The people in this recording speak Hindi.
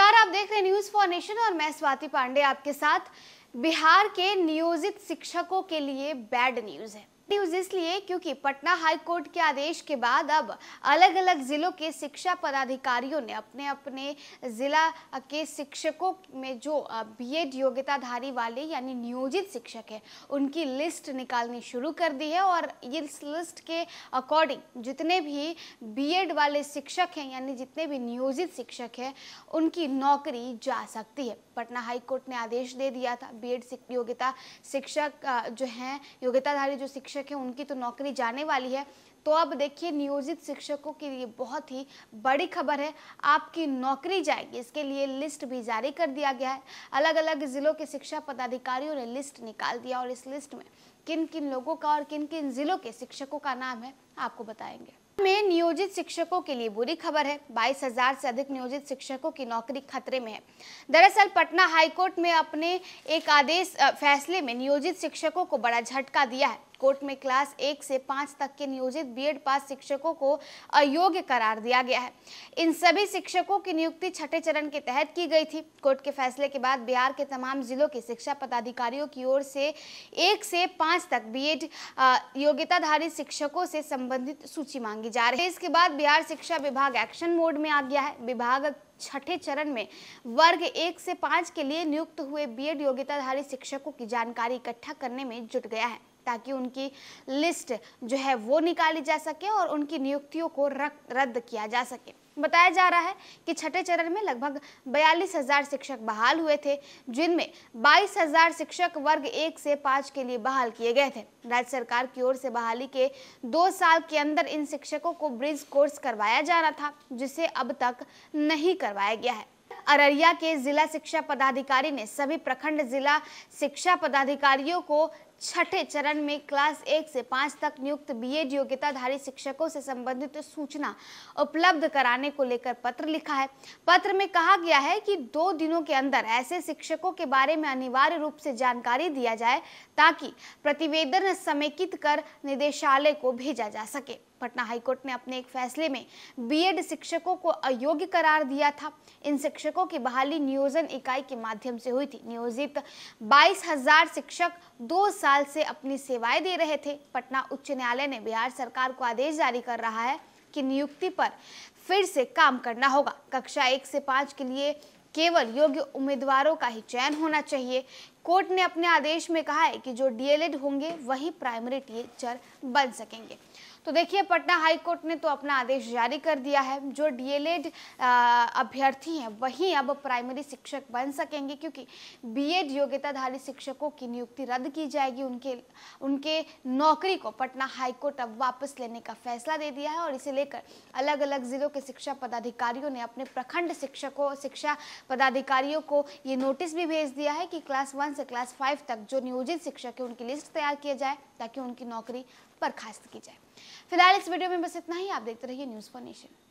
नमस्कार आप देख रहे हैं न्यूज फॉर नेशन और मैं स्वाति पांडे आपके साथ बिहार के नियोजित शिक्षकों के लिए बैड न्यूज है न्यूज इसलिए क्योंकि पटना हाई कोर्ट के आदेश के बाद अब अलग अलग जिलों के शिक्षा पदाधिकारियों ने अपने अपने जिला के शिक्षकों में जो बीएड योग्यताधारी वाले यानी नियोजित शिक्षक है उनकी लिस्ट निकालनी शुरू कर दी है और इस लिस्ट के अकॉर्डिंग जितने भी बीएड वाले शिक्षक हैं यानी जितने भी नियोजित शिक्षक हैं उनकी नौकरी जा सकती है पटना हाई कोर्ट ने आदेश दे दिया था एड योग्यता शिक्षक जो हैं योग्यताधारी जो शिक्षक शिक्षक हैं उनकी तो नौकरी जाने वाली है तो अब देखिए नियोजित शिक्षकों के लिए बहुत ही बड़ी खबर है आपकी नौकरी जाएगी इसके लिए लिस्ट भी जारी कर दिया गया है अलग अलग ज़िलों के शिक्षा पदाधिकारियों ने लिस्ट निकाल दिया और इस लिस्ट में किन किन लोगों का और किन किन ज़िलों के शिक्षकों का नाम है आपको बताएंगे में नियोजित शिक्षकों के लिए बुरी खबर है 22,000 से अधिक नियोजित शिक्षकों की नौकरी खतरे में है दरअसल पटना हाईकोर्ट में अपने एक आदेश फैसले में नियोजित शिक्षकों को बड़ा झटका दिया है कोर्ट में क्लास एक से पांच तक के नियोजित बीएड पास शिक्षकों को अयोग्य करार दिया गया है इन सभी शिक्षकों की नियुक्ति छठे चरण के तहत की गई थी कोर्ट के फैसले के बाद बिहार के तमाम जिलों के शिक्षा पदाधिकारियों की ओर से एक से पांच तक बीएड योग्यताधारी शिक्षकों से संबंधित सूची मांगी की जा रही है इसके बाद बिहार शिक्षा विभाग एक्शन मोड में आ गया है विभाग छठे चरण में वर्ग एक से पाँच के लिए नियुक्त हुए बीएड योग्यताधारी शिक्षकों की जानकारी इकट्ठा करने में जुट गया है ताकि उनकी लिस्ट जो है वो निकाली जा सके और उनकी नियुक्तियों को रद्द किया जा सके बताया जा रहा है कि छठे चरण में लगभग बयालीस हजार शिक्षक बहाल हुए थे जिनमें बाईस हजार शिक्षक वर्ग एक से पाँच के लिए बहाल किए गए थे राज्य सरकार की ओर से बहाली के दो साल के अंदर इन शिक्षकों को ब्रिज कोर्स करवाया जा रहा था जिसे अब तक नहीं करवाया गया है अररिया के जिला शिक्षा पदाधिकारी ने सभी प्रखंड जिला शिक्षा पदाधिकारियों को छठे चरण में क्लास एक से पाँच तक नियुक्त बीएड योग्यताधारी शिक्षकों से संबंधित सूचना उपलब्ध कराने को लेकर पत्र लिखा है पत्र में कहा गया है कि दो दिनों के अंदर ऐसे शिक्षकों के बारे में अनिवार्य रूप से जानकारी दिया जाए ताकि प्रतिवेदन समेकित कर निदेशालय को भेजा जा सके पटना हाईकोर्ट ने अपने एक फैसले में बीएड शिक्षकों को अयोग्य करार दिया था इन शिक्षकों की बहाली नियोजन इकाई के माध्यम से हुई थी नियोजित बाईस हजार शिक्षक दो साल से अपनी सेवाएं दे रहे थे पटना उच्च न्यायालय ने बिहार सरकार को आदेश जारी कर रहा है की नियुक्ति पर फिर से काम करना होगा कक्षा एक से पाँच के लिए केवल योग्य उम्मीदवारों का ही चयन होना चाहिए कोर्ट ने अपने आदेश में कहा है कि जो डीएलएड e होंगे वही प्राइमरी टीचर बन सकेंगे तो देखिए पटना हाई कोर्ट ने तो अपना आदेश जारी कर दिया है जो डीएलएड अभ्यर्थी हैं वही अब प्राइमरी शिक्षक बन सकेंगे क्योंकि बीएड योग्यताधारी शिक्षकों की नियुक्ति रद्द की जाएगी उनके उनके नौकरी को पटना हाईकोर्ट अब वापस लेने का फैसला दे दिया है और इसे लेकर अलग अलग जिलों के शिक्षा पदाधिकारियों ने अपने प्रखंड शिक्षकों शिक्षा पदाधिकारियों को ये नोटिस भी भेज दिया है कि क्लास वन से क्लास फाइव तक जो नियोजित शिक्षक है उनकी लिस्ट तैयार किया जाए ताकि उनकी नौकरी बर्खास्त की जाए फिलहाल इस वीडियो में बस इतना ही आप देखते रहिए न्यूज़ फॉर नेशन